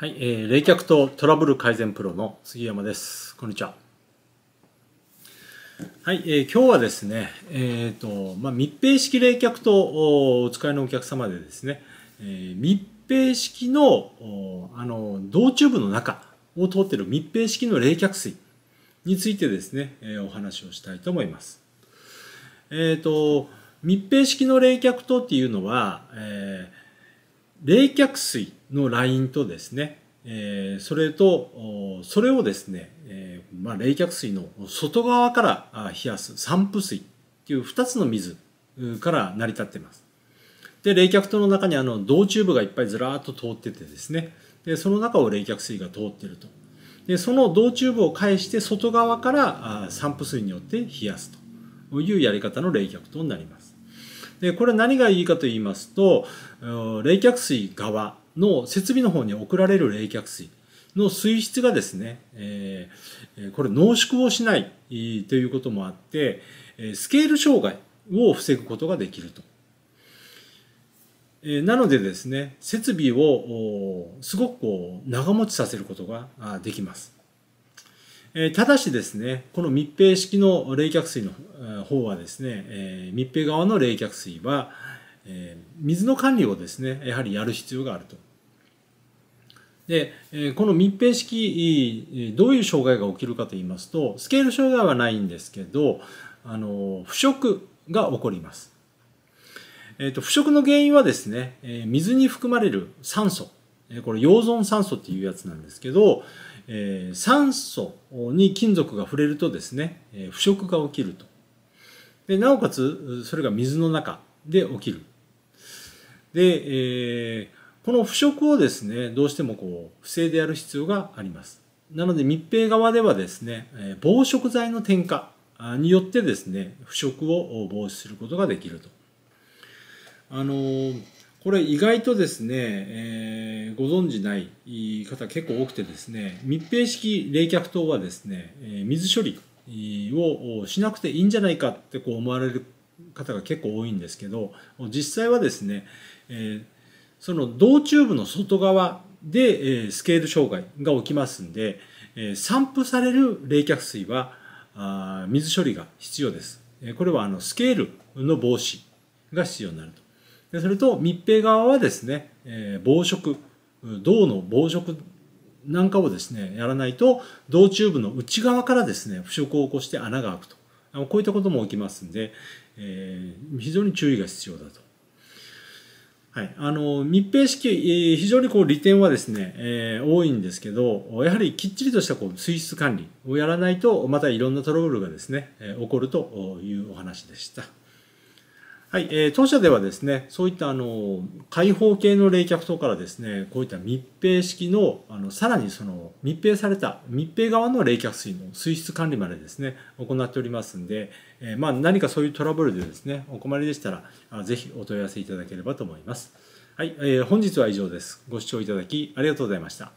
はい、えー、冷却とトラブル改善プロの杉山です。こんにちは。はい、えー、今日はですね、えっ、ー、とまあ、密閉式冷却とおお使いのお客様でですね、えー、密閉式のおあの道チューブの中を通っている密閉式の冷却水についてですね、えー、お話をしたいと思います。えっ、ー、と密閉式の冷却塔っていうのは、えー、冷却水のラインとですね、えー、それと、それをですね、えー、まあ、冷却水の外側から冷やす散布水っていう2つの水から成り立っています。で、冷却塔の中にあの銅チューブがいっぱいずらっと通っててですね、でその中を冷却水が通ってると。で、その銅チューブを返して外側から散布水によって冷やすというやり方の冷却塔になります。で、これ何がいいかと言いますと、冷却水側の設備の方に送られる冷却水の水質がですね、えー、これ濃縮をしないということもあって、スケール障害を防ぐことができると。なのでですね、設備をすごくこう長持ちさせることができます。ただしですね、この密閉式の冷却水の方はですね、密閉側の冷却水は、えー、水の管理をですねやはりやる必要があると。で、えこの密閉式どういう障害が起きるかと言いますとスケール障害はないんですけどあの腐食が起こります。えーと、腐食の原因はですね、え水に含まれる酸素これ溶存酸素っていうやつなんですけど、え酸素に金属が触れるとですね、え腐食が起きるとでなおかつそれが水の中で起きるで、えー、この腐食をですねどうしてもこう不正でやる必要がありますなので密閉側ではですね防食剤の添加によってですね腐食を防止することができるとあのー、これ意外とですね、えー、ご存じない方結構多くてですね密閉式冷却灯はですね水処理をしなくていいんじゃないかってこう思われる方が結構多いんですけど実際はですね、えー、その胴チューブの外側で、えー、スケール障害が起きますんで、えー、散布される冷却水はあ水処理が必要です。これはあのスケールの防止が必要になると。でそれと密閉側はですね、えー、防食銅の防食なんかをですねやらないと銅チューブの内側からですね腐食を起こして穴が開くとこういったことも起きますんで、えー、非常に注意が必要だと。はい、あの密閉式、非常にこう利点はですね、えー、多いんですけど、やはりきっちりとしたこう水質管理をやらないと、またいろんなトラブルがですね、起こるというお話でした。はい、えー、当社ではですね、そういったあの開放系の冷却塔からですね、こういった密閉式のあのさらにその密閉された密閉側の冷却水の水質管理までですね行っておりますんで、えー、まあ、何かそういうトラブルでですねお困りでしたらぜひお問い合わせいただければと思います。はい、えー、本日は以上です。ご視聴いただきありがとうございました。